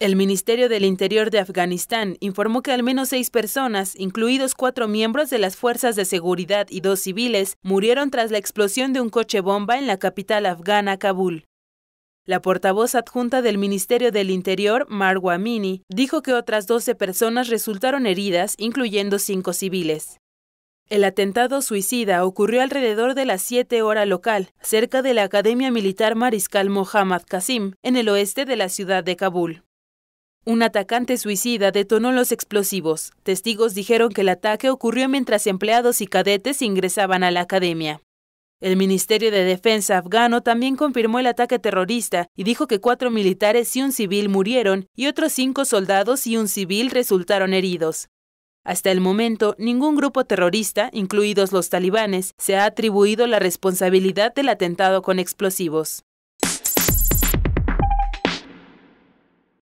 El Ministerio del Interior de Afganistán informó que al menos seis personas, incluidos cuatro miembros de las fuerzas de seguridad y dos civiles, murieron tras la explosión de un coche bomba en la capital afgana, Kabul. La portavoz adjunta del Ministerio del Interior, Marwa Amini, dijo que otras 12 personas resultaron heridas, incluyendo cinco civiles. El atentado suicida ocurrió alrededor de las 7 horas local, cerca de la Academia Militar Mariscal Mohammad Qasim, en el oeste de la ciudad de Kabul. Un atacante suicida detonó los explosivos. Testigos dijeron que el ataque ocurrió mientras empleados y cadetes ingresaban a la academia. El Ministerio de Defensa afgano también confirmó el ataque terrorista y dijo que cuatro militares y un civil murieron y otros cinco soldados y un civil resultaron heridos. Hasta el momento, ningún grupo terrorista, incluidos los talibanes, se ha atribuido la responsabilidad del atentado con explosivos.